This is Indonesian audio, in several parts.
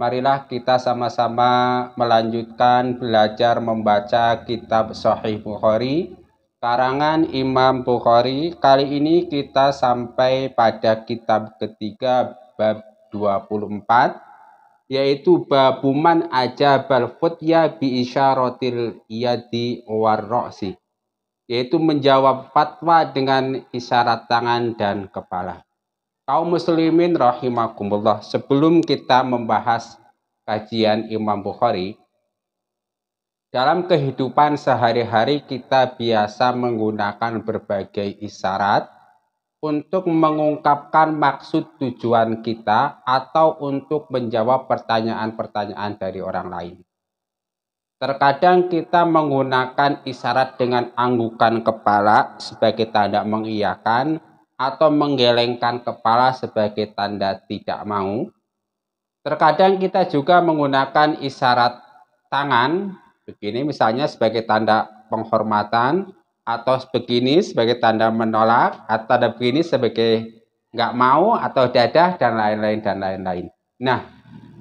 marilah kita sama-sama melanjutkan belajar membaca kitab Sahih Bukhari karangan Imam Bukhari. Kali ini kita sampai pada kitab ketiga bab 24 yaitu babuman ajabal futya bi isyaratil yadi warroksi yaitu menjawab fatwa dengan isyarat tangan dan kepala kaum muslimin rahimakumullah, sebelum kita membahas kajian Imam Bukhari, dalam kehidupan sehari-hari kita biasa menggunakan berbagai isyarat untuk mengungkapkan maksud tujuan kita atau untuk menjawab pertanyaan-pertanyaan dari orang lain. Terkadang kita menggunakan isyarat dengan anggukan kepala sebagai tanda mengiyakan, atau menggelengkan kepala sebagai tanda tidak mau. Terkadang kita juga menggunakan isyarat tangan, begini misalnya sebagai tanda penghormatan, atau begini sebagai tanda menolak, atau ada begini sebagai nggak mau, atau dadah, dan lain-lain, dan lain-lain. Nah,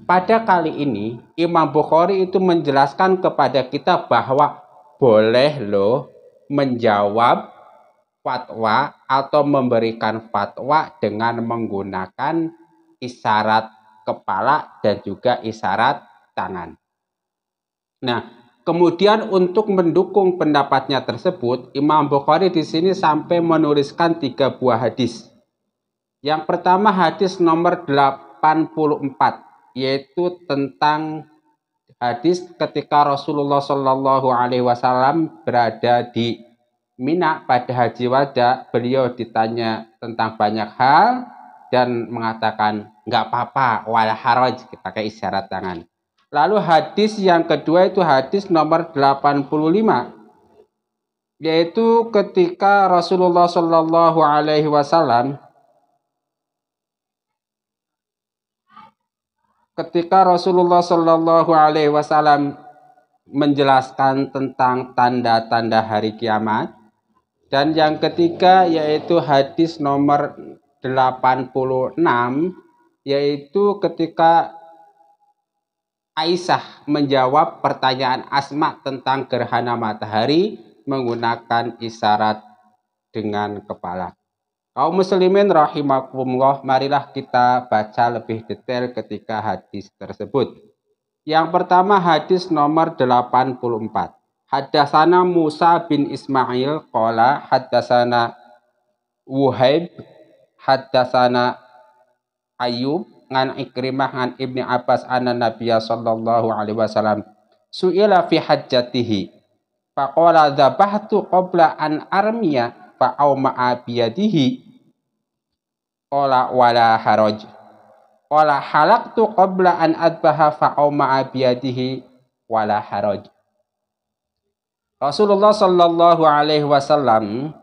pada kali ini Imam Bukhari itu menjelaskan kepada kita bahwa boleh loh menjawab fatwa atau memberikan fatwa dengan menggunakan isyarat kepala dan juga isyarat tangan. Nah, kemudian untuk mendukung pendapatnya tersebut, Imam Bukhari di sini sampai menuliskan tiga buah hadis. Yang pertama hadis nomor 84 yaitu tentang hadis ketika Rasulullah Shallallahu Alaihi Wasallam berada di Mina pada Haji Wada beliau ditanya tentang banyak hal dan mengatakan nggak apa-apa wal haraj pakai isyarat tangan. Lalu hadis yang kedua itu hadis nomor 85 yaitu ketika Rasulullah Shallallahu Alaihi Wasallam ketika Rasulullah Shallallahu Alaihi Wasallam menjelaskan tentang tanda-tanda hari kiamat dan yang ketiga yaitu hadis nomor 86 yaitu ketika Aisyah menjawab pertanyaan Asma tentang gerhana matahari menggunakan isyarat dengan kepala. Kaum muslimin rahimakumullah, marilah kita baca lebih detail ketika hadis tersebut. Yang pertama hadis nomor 84. Haddasana Musa bin Ismail qala haddasana Wuhaib haddasana Ayub ngan Ikrimah ngan Ibni Abbas anan Nabiya sallallahu alaihi wasallam su'ila fi hajjatihi faqala dzabahtu qabla an armia, fa au ma'a biyadihi qala wala haraj qala halaktu qabla an adbaha faau au ma'a wala haraj Rasulullah sallallahu Alaihi Wasallam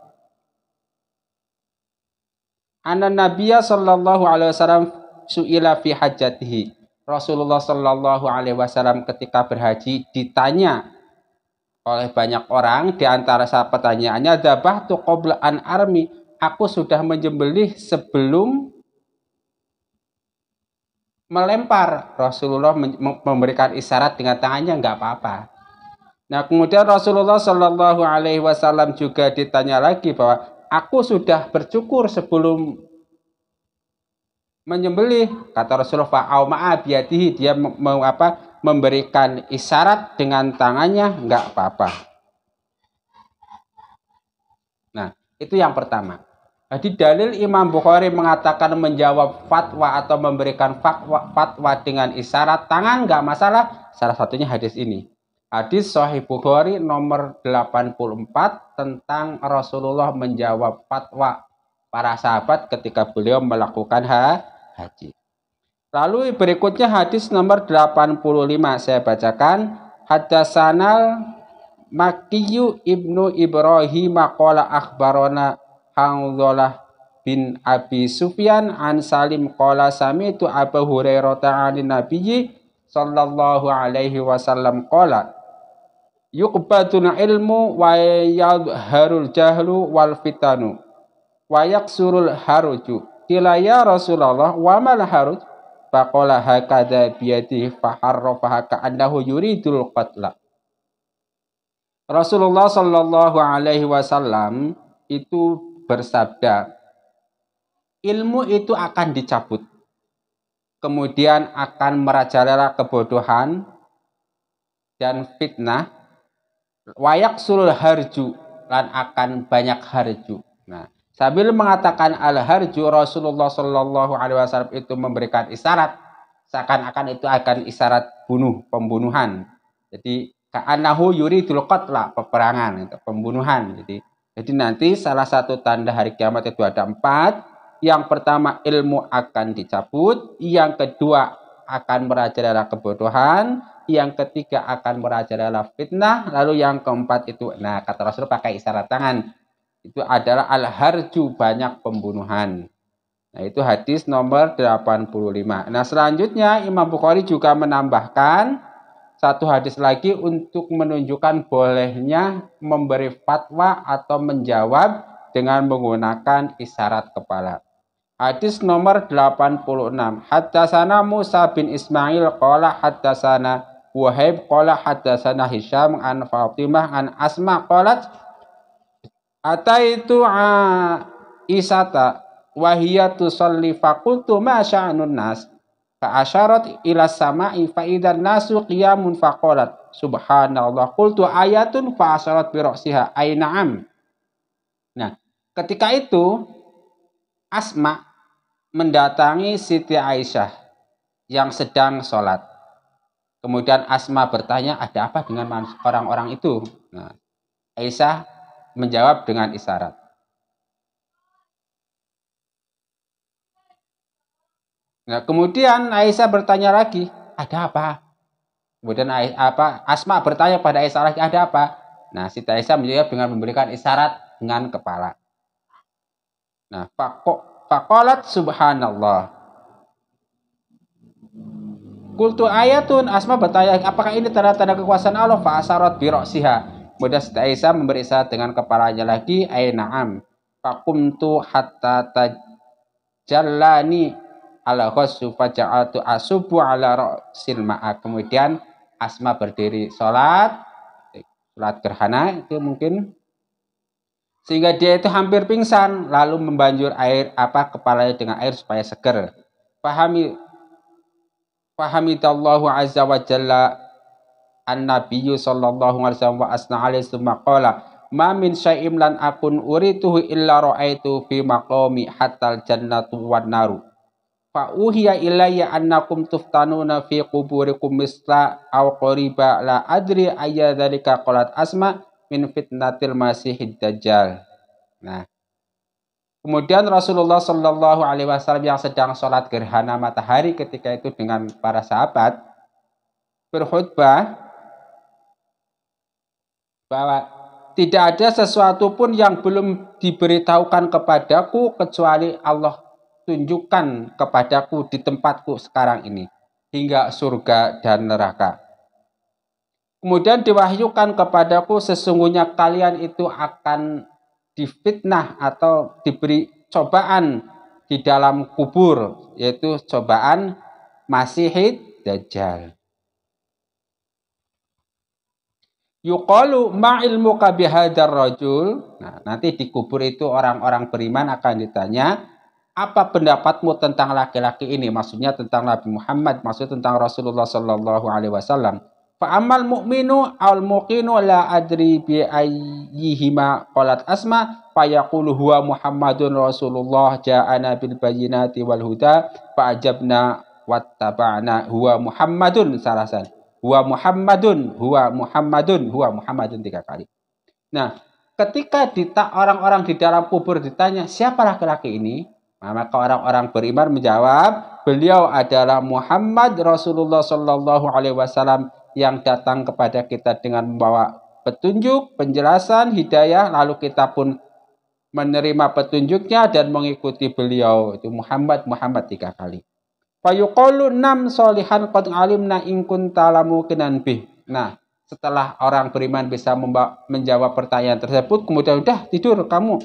anna Nabiya sallallahu Alaihi Wasallam suila fi hajatihi. Rasulullah sallallahu Alaihi Wasallam ketika berhaji ditanya oleh banyak orang di antara pertanyaannya dabah tu qabla an armi aku sudah menjembelih sebelum melempar Rasulullah memberikan isyarat dengan tangannya nggak apa-apa Nah, kemudian Rasulullah Shallallahu alaihi wasallam juga ditanya lagi bahwa aku sudah bercukur sebelum menyembelih kata Rasulullah fa'au ma'abiyatihi dia mau apa memberikan isyarat dengan tangannya nggak apa-apa nah itu yang pertama jadi dalil Imam Bukhari mengatakan menjawab fatwa atau memberikan fatwa dengan isyarat tangan nggak masalah salah satunya hadis ini Hadis Sahih Bukhari nomor 84 tentang Rasulullah menjawab fatwa para sahabat ketika beliau melakukan ha haji. Lalu berikutnya hadis nomor 85 saya bacakan Hadasanal Makiyu ibnu Ibrahim Makola akbarona Hangzolah bin Abi Sufyan an Salim Sami samitu Abu Hurairah ta'ala nabiyyi sallallahu alaihi wasallam kola yukbatun ilmu wa yadharul jahlu wal fitanu wa yaksurul haruju kila ya Rasulullah wa mal haruj faqala hakadha biyadihi faharrafaha ka'annahu yuridul qatla Rasulullah sallallahu alaihi wasallam itu bersabda ilmu itu akan dicabut kemudian akan merajalela kebodohan dan fitnah wayak sul harju lan akan banyak harju. Nah, sambil mengatakan al harju Rasulullah Shallallahu Alaihi Wasallam itu memberikan isyarat seakan-akan itu akan isyarat bunuh pembunuhan. Jadi yuri yuridul lah peperangan itu pembunuhan. Jadi jadi nanti salah satu tanda hari kiamat itu ada empat. Yang pertama ilmu akan dicabut, yang kedua akan merajalela kebodohan, yang ketiga akan merajalela adalah fitnah, lalu yang keempat itu, nah kata Rasul pakai isyarat tangan, itu adalah al-harju banyak pembunuhan. Nah itu hadis nomor 85. Nah selanjutnya Imam Bukhari juga menambahkan satu hadis lagi untuk menunjukkan bolehnya memberi fatwa atau menjawab dengan menggunakan isyarat kepala. Hadis nomor 86. Hadasana Musa bin Ismail qala hadasana Wahib qala hadatsana Hisham an Fatimah an Asma qalat ataitu a Isata wa hiya tusalli faqultu ma sya'nun nas fa asharat ila sama'i fa idan nasu qiyamun faqalat subhanallah qultu ayatun fa asharat bi ra'siha ay na'am nah ketika itu Asma mendatangi Siti Aisyah yang sedang sholat Kemudian Asma bertanya, ada apa dengan orang-orang itu? Nah, Aisyah menjawab dengan isyarat. Nah, kemudian Aisyah bertanya lagi, ada apa? Kemudian apa Asma bertanya pada Aisyah lagi, ada apa? Nah, si Aisyah menjawab dengan memberikan isyarat dengan kepala. Nah, fakolat subhanallah. Kultu ayatun asma bertanya, apakah ini tanda-tanda kekuasaan Allah? Fa'asarat biroksiha. Kemudian Siti Aisyah memberi isyarat dengan kepalanya lagi, Ainaam. Fakumtu hatta tajallani ala ghassu faja'atu asubu ala ra'sil ma'a. Kemudian Asma berdiri sholat, sholat gerhana itu mungkin sehingga dia itu hampir pingsan lalu membanjur air apa kepalanya dengan air supaya seger. Pahami Fahamidallahu azza wa jalla an-nabiyyu sallallahu alaihi wasallam wa asna alaihi summa qala ma min syai'im lan akun urituhu illa ra'aitu fi maqami hatta jannatu wan naru fa uhiya ilayya annakum tuftanuna fi quburikum misla aw qariba la adri ayya dzalika qalat asma min fitnatil masihid dajjal nah Kemudian Rasulullah Shallallahu Alaihi Wasallam yang sedang sholat gerhana matahari ketika itu dengan para sahabat berkhutbah bahwa tidak ada sesuatu pun yang belum diberitahukan kepadaku kecuali Allah tunjukkan kepadaku di tempatku sekarang ini hingga surga dan neraka. Kemudian diwahyukan kepadaku sesungguhnya kalian itu akan difitnah atau diberi cobaan di dalam kubur yaitu cobaan Masihid Dajjal. Yukalu ma'ilmu kabihadar rojul. Nah, nanti di kubur itu orang-orang beriman akan ditanya, apa pendapatmu tentang laki-laki ini? Maksudnya tentang Nabi Muhammad, maksudnya tentang Rasulullah Shallallahu Alaihi Wasallam. Fa'amal mu'minu al muqinu la adri bi ayyihima qalat asma fayaqulu huwa Muhammadun Rasulullah ja'ana bil bayyinati wal huda fa'ajabna wattaba'na huwa Muhammadun sarasan. huwa Muhammadun huwa Muhammadun huwa Muhammadun tiga kali. Nah, ketika dita orang-orang di dalam kubur ditanya siapa laki-laki ini, maka orang-orang beriman menjawab, beliau adalah Muhammad Rasulullah Shallallahu Alaihi Wasallam yang datang kepada kita dengan membawa petunjuk, penjelasan, hidayah, lalu kita pun menerima petunjuknya dan mengikuti beliau. Itu Muhammad, Muhammad tiga kali. Fayuqalu enam solihan qad alimna in talamu kenan bih. Nah, setelah orang beriman bisa menjawab pertanyaan tersebut, kemudian udah tidur kamu.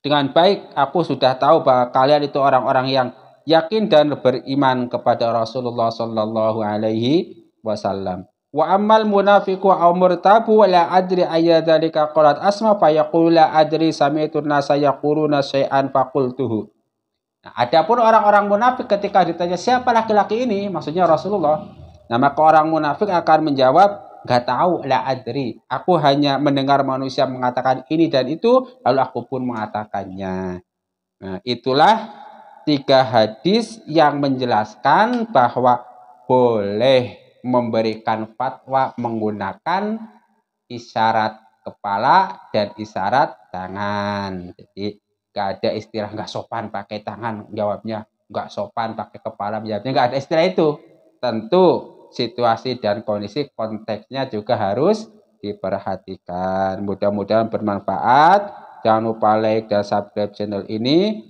Dengan baik, aku sudah tahu bahwa kalian itu orang-orang yang yakin dan beriman kepada Rasulullah Shallallahu Alaihi Wasallam. Wa ammal munafiqu aw murtabu wa la adri ayya dari qalat asma fa yaqulu la adri sami'tu nasa yaquluna syai'an faqultuhu. Nah, adapun orang-orang munafik ketika ditanya siapa laki-laki ini, maksudnya Rasulullah. Nah, maka orang munafik akan menjawab gak tahu la adri. Aku hanya mendengar manusia mengatakan ini dan itu lalu aku pun mengatakannya. Nah, itulah tiga hadis yang menjelaskan bahwa boleh memberikan fatwa menggunakan isyarat kepala dan isyarat tangan. Jadi nggak ada istilah nggak sopan pakai tangan jawabnya, nggak sopan pakai kepala jawabnya nggak ada istilah itu. Tentu situasi dan kondisi konteksnya juga harus diperhatikan. Mudah-mudahan bermanfaat. Jangan lupa like dan subscribe channel ini